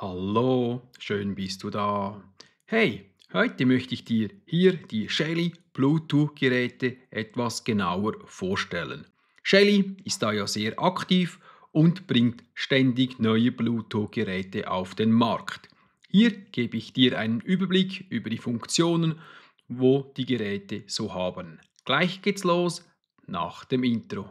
Hallo, schön bist du da. Hey, heute möchte ich dir hier die Shelly Bluetooth-Geräte etwas genauer vorstellen. Shelly ist da ja sehr aktiv und bringt ständig neue Bluetooth-Geräte auf den Markt. Hier gebe ich dir einen Überblick über die Funktionen, wo die Geräte so haben. Gleich geht's los nach dem Intro.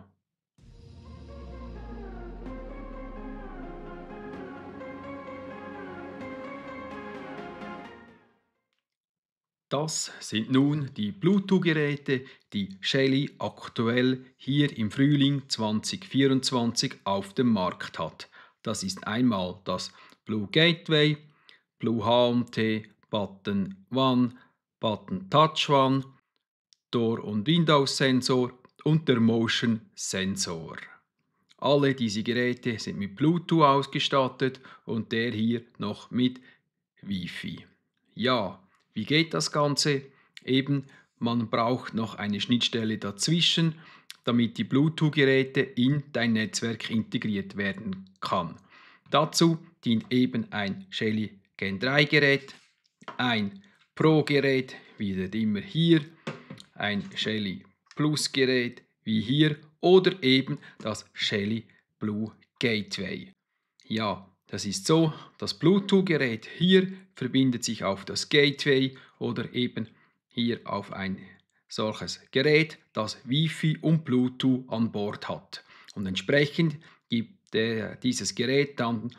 Das sind nun die Bluetooth-Geräte, die Shelly aktuell hier im Frühling 2024 auf dem Markt hat. Das ist einmal das Blue Gateway, Blue HMT, Button One, Button Touch One, Door- und Windows-Sensor und der Motion-Sensor. Alle diese Geräte sind mit Bluetooth ausgestattet und der hier noch mit Wi-Fi. Ja, wie geht das Ganze? Eben, man braucht noch eine Schnittstelle dazwischen, damit die Bluetooth-Geräte in dein Netzwerk integriert werden kann. Dazu dient eben ein Shelly Gen 3 Gerät, ein Pro Gerät, wie immer hier, ein Shelly Plus Gerät, wie hier, oder eben das Shelly Blue Gateway. Ja, das ist so, das Bluetooth-Gerät hier verbindet sich auf das Gateway oder eben hier auf ein solches Gerät, das Wi-Fi und Bluetooth an Bord hat. Und entsprechend gibt äh, dieses Gerät dann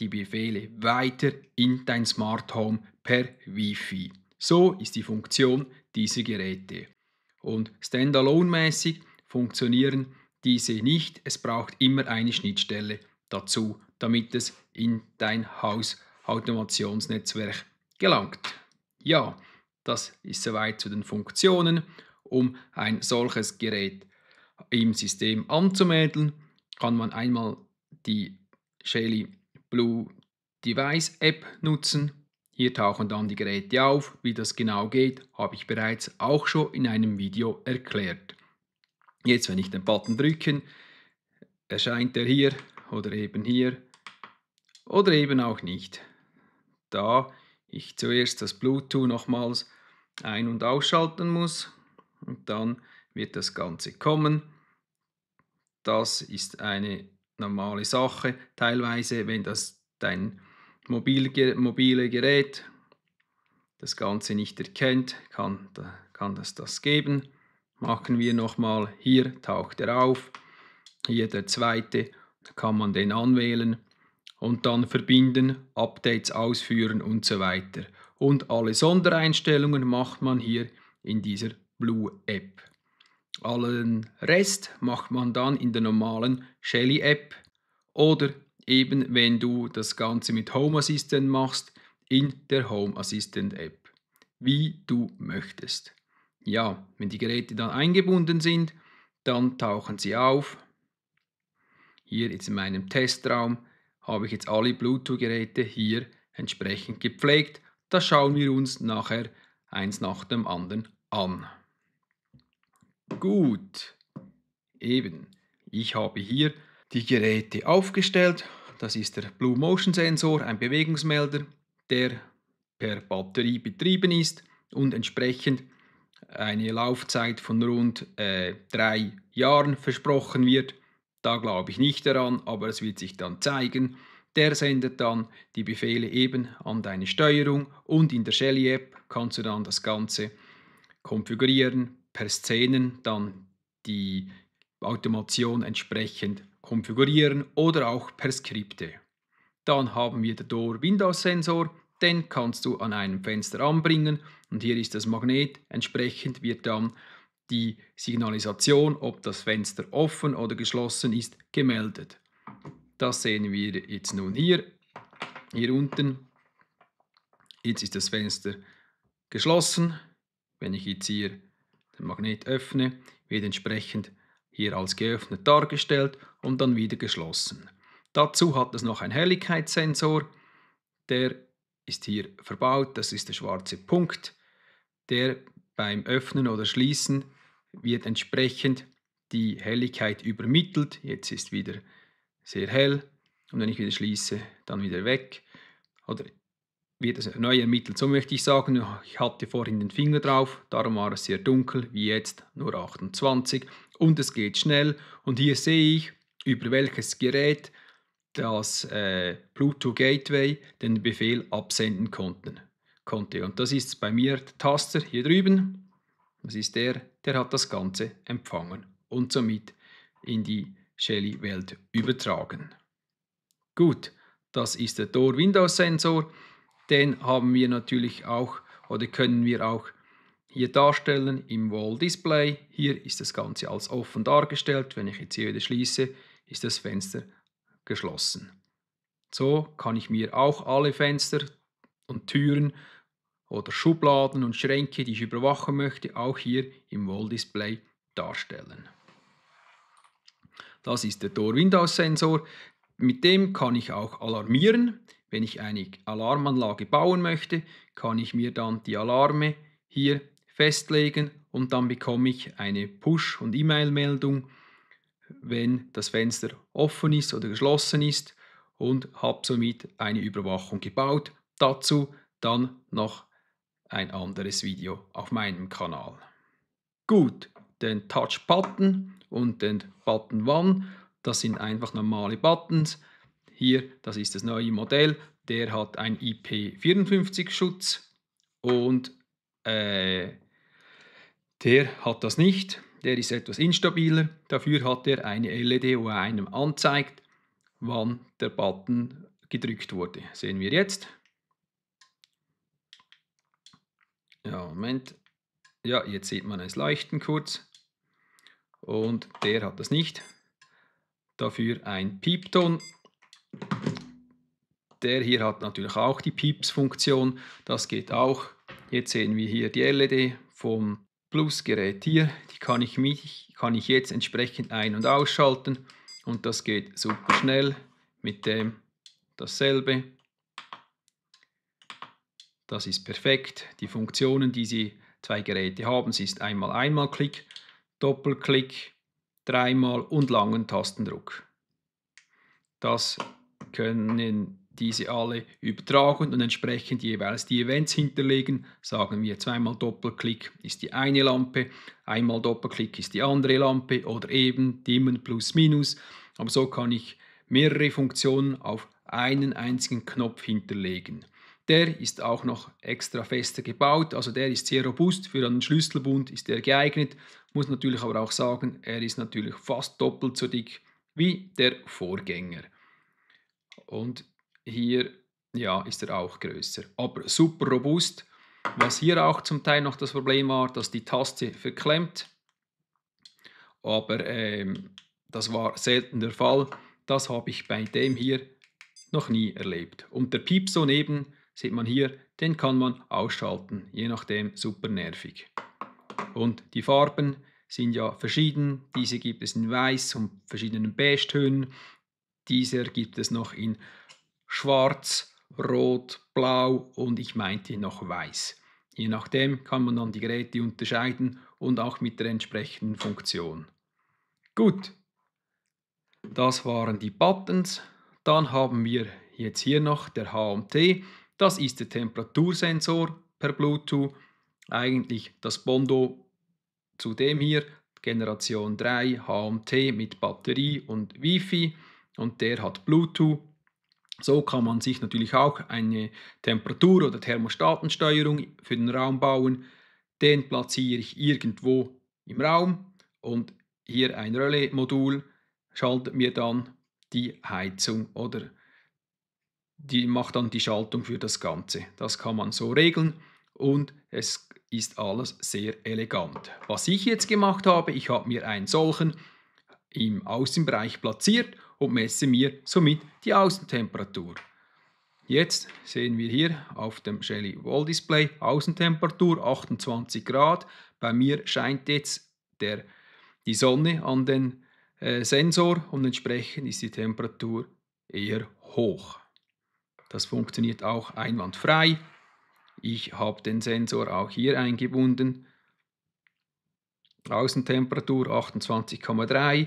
die Befehle weiter in dein Smart Home per Wi-Fi. So ist die Funktion dieser Geräte. Und standalone-mäßig funktionieren diese nicht. Es braucht immer eine Schnittstelle dazu, damit es in dein Hausautomationsnetzwerk gelangt. Ja, das ist soweit zu den Funktionen. Um ein solches Gerät im System anzumelden, kann man einmal die Shelly Blue Device App nutzen. Hier tauchen dann die Geräte auf. Wie das genau geht, habe ich bereits auch schon in einem Video erklärt. Jetzt, wenn ich den Button drücke, erscheint er hier oder eben hier oder eben auch nicht, da ich zuerst das Bluetooth nochmals ein- und ausschalten muss und dann wird das Ganze kommen. Das ist eine normale Sache. Teilweise, wenn das dein mobile, Gerät das Ganze nicht erkennt, kann, kann das das geben. Machen wir nochmal, hier taucht er auf, hier der zweite kann man den anwählen und dann verbinden, Updates ausführen und so weiter. Und alle Sondereinstellungen macht man hier in dieser Blue App. Allen Rest macht man dann in der normalen Shelly App oder eben wenn du das Ganze mit Home Assistant machst, in der Home Assistant App, wie du möchtest. Ja, wenn die Geräte dann eingebunden sind, dann tauchen sie auf, hier jetzt in meinem Testraum habe ich jetzt alle Bluetooth-Geräte hier entsprechend gepflegt. Das schauen wir uns nachher eins nach dem anderen an. Gut, eben, ich habe hier die Geräte aufgestellt. Das ist der Blue Motion Sensor, ein Bewegungsmelder, der per Batterie betrieben ist und entsprechend eine Laufzeit von rund äh, drei Jahren versprochen wird. Da glaube ich nicht daran, aber es wird sich dann zeigen. Der sendet dann die Befehle eben an deine Steuerung und in der Shelly-App kannst du dann das Ganze konfigurieren, per Szenen dann die Automation entsprechend konfigurieren oder auch per Skripte. Dann haben wir den Door Windows Sensor, den kannst du an einem Fenster anbringen und hier ist das Magnet, entsprechend wird dann die Signalisation, ob das Fenster offen oder geschlossen ist, gemeldet. Das sehen wir jetzt nun hier, hier unten. Jetzt ist das Fenster geschlossen. Wenn ich jetzt hier den Magnet öffne, wird entsprechend hier als geöffnet dargestellt und dann wieder geschlossen. Dazu hat es noch einen Helligkeitssensor, der ist hier verbaut, das ist der schwarze Punkt, der beim Öffnen oder Schließen wird entsprechend die Helligkeit übermittelt. Jetzt ist wieder sehr hell und wenn ich wieder schließe, dann wieder weg. Oder wird es neu ermittelt. So möchte ich sagen, ich hatte vorhin den Finger drauf, darum war es sehr dunkel, wie jetzt nur 28 und es geht schnell. Und hier sehe ich, über welches Gerät das äh, Bluetooth Gateway den Befehl absenden konnten, konnte. Und das ist bei mir der Taster hier drüben. Das ist der, der hat das Ganze empfangen und somit in die Shelly-Welt übertragen. Gut, das ist der Door Windows Sensor. Den haben wir natürlich auch oder können wir auch hier darstellen im Wall Display. Hier ist das Ganze als offen dargestellt. Wenn ich jetzt hier wieder schließe, ist das Fenster geschlossen. So kann ich mir auch alle Fenster und Türen oder Schubladen und Schränke, die ich überwachen möchte, auch hier im Wall-Display darstellen. Das ist der Door-Windows-Sensor. Mit dem kann ich auch alarmieren. Wenn ich eine Alarmanlage bauen möchte, kann ich mir dann die Alarme hier festlegen und dann bekomme ich eine Push- und E-Mail-Meldung, wenn das Fenster offen ist oder geschlossen ist und habe somit eine Überwachung gebaut. Dazu dann noch ein anderes Video auf meinem Kanal. Gut, den Touch Button und den Button One, das sind einfach normale Buttons. Hier, das ist das neue Modell, der hat einen IP54 Schutz und äh, der hat das nicht. Der ist etwas instabiler. Dafür hat er eine LED, die einem anzeigt, wann der Button gedrückt wurde. Sehen wir jetzt. Ja, Moment. Ja, jetzt sieht man es leuchten kurz. Und der hat das nicht. Dafür ein Piepton. Der hier hat natürlich auch die Pieps-Funktion. Das geht auch. Jetzt sehen wir hier die LED vom Plus-Gerät hier. Die kann ich, mich, kann ich jetzt entsprechend ein- und ausschalten. Und das geht super schnell mit dem dasselbe. Das ist perfekt. Die Funktionen, die Sie zwei Geräte haben, ist einmal einmal Einmalklick, Doppelklick, dreimal und langen Tastendruck. Das können diese alle übertragen und entsprechend jeweils die Events hinterlegen. Sagen wir zweimal Doppelklick ist die eine Lampe, einmal Doppelklick ist die andere Lampe oder eben Dimmen plus minus. Aber so kann ich mehrere Funktionen auf einen einzigen Knopf hinterlegen. Der ist auch noch extra fester gebaut, also der ist sehr robust, für einen Schlüsselbund ist der geeignet, muss natürlich aber auch sagen, er ist natürlich fast doppelt so dick wie der Vorgänger. Und hier ja, ist er auch größer, aber super robust. Was hier auch zum Teil noch das Problem war, dass die Taste verklemmt, aber ähm, das war selten der Fall. Das habe ich bei dem hier noch nie erlebt. Und der Piepso neben sieht man hier, den kann man ausschalten, je nachdem super nervig. Und die Farben sind ja verschieden. Diese gibt es in Weiß und verschiedenen Beige-Tönen. Dieser gibt es noch in Schwarz, Rot, Blau und ich meinte noch Weiß. Je nachdem kann man dann die Geräte unterscheiden und auch mit der entsprechenden Funktion. Gut, das waren die Buttons. Dann haben wir jetzt hier noch der HMT. Das ist der Temperatursensor per Bluetooth, eigentlich das Bondo zu dem hier, Generation 3 HMT mit Batterie und Wi-Fi und der hat Bluetooth. So kann man sich natürlich auch eine Temperatur- oder Thermostatensteuerung für den Raum bauen. Den platziere ich irgendwo im Raum und hier ein Relais-Modul schaltet mir dann die Heizung oder die macht dann die Schaltung für das Ganze. Das kann man so regeln und es ist alles sehr elegant. Was ich jetzt gemacht habe, ich habe mir einen solchen im Außenbereich platziert und messe mir somit die Außentemperatur. Jetzt sehen wir hier auf dem Shelly Wall Display Außentemperatur 28 Grad. Bei mir scheint jetzt der, die Sonne an den äh, Sensor und entsprechend ist die Temperatur eher hoch. Das funktioniert auch einwandfrei. Ich habe den Sensor auch hier eingebunden. Außentemperatur 28,3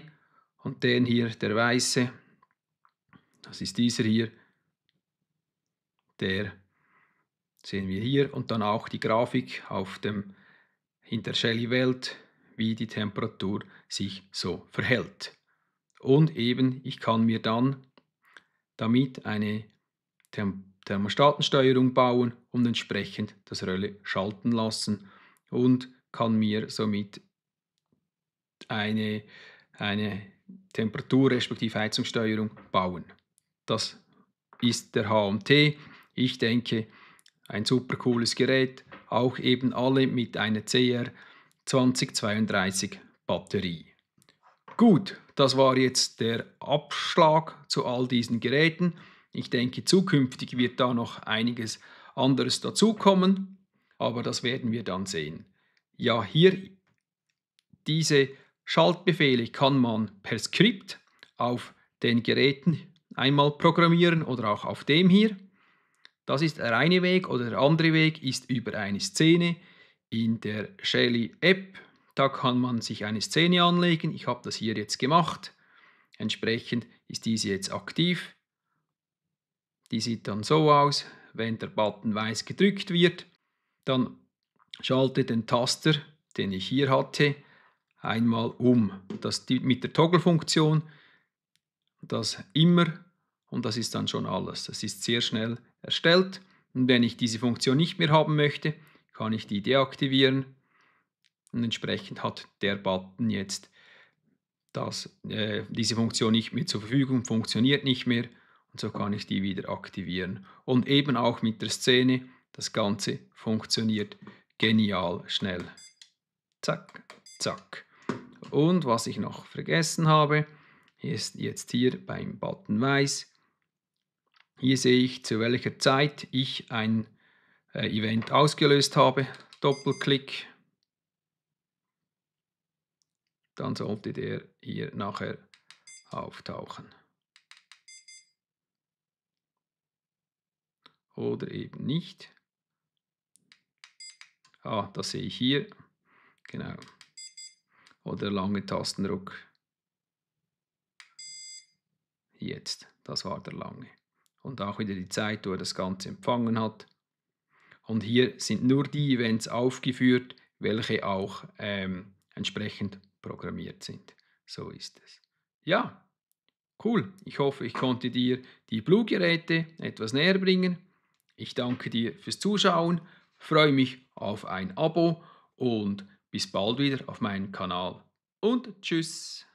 und den hier, der weiße, das ist dieser hier, der sehen wir hier und dann auch die Grafik auf dem in der Shelly Welt, wie die Temperatur sich so verhält. Und eben, ich kann mir dann damit eine Thermostatensteuerung bauen und entsprechend das Relais schalten lassen und kann mir somit eine, eine Temperatur respektive Heizungssteuerung bauen. Das ist der HMT. Ich denke, ein super cooles Gerät, auch eben alle mit einer CR 2032 Batterie. Gut, das war jetzt der Abschlag zu all diesen Geräten. Ich denke, zukünftig wird da noch einiges anderes dazukommen, aber das werden wir dann sehen. Ja, hier diese Schaltbefehle kann man per Skript auf den Geräten einmal programmieren oder auch auf dem hier. Das ist der eine Weg oder der andere Weg ist über eine Szene in der Shelly App. Da kann man sich eine Szene anlegen. Ich habe das hier jetzt gemacht. Entsprechend ist diese jetzt aktiv. Die sieht dann so aus, wenn der Button weiß gedrückt wird, dann schalte den Taster, den ich hier hatte, einmal um. Das mit der Toggle-Funktion, das immer und das ist dann schon alles. Das ist sehr schnell erstellt und wenn ich diese Funktion nicht mehr haben möchte, kann ich die deaktivieren und entsprechend hat der Button jetzt das, äh, diese Funktion nicht mehr zur Verfügung, funktioniert nicht mehr und so kann ich die wieder aktivieren. Und eben auch mit der Szene, das Ganze funktioniert genial schnell. Zack, zack. Und was ich noch vergessen habe, ist jetzt hier beim Button Weiß. Hier sehe ich, zu welcher Zeit ich ein äh, Event ausgelöst habe. Doppelklick. Dann sollte der hier nachher auftauchen. oder eben nicht. Ah, das sehe ich hier. Genau. Oder lange Tastendruck. Jetzt, das war der lange. Und auch wieder die Zeit, wo er das Ganze empfangen hat. Und hier sind nur die Events aufgeführt, welche auch ähm, entsprechend programmiert sind. So ist es. Ja, cool. Ich hoffe, ich konnte dir die Blue-Geräte etwas näher bringen. Ich danke dir fürs Zuschauen, freue mich auf ein Abo und bis bald wieder auf meinem Kanal. Und tschüss.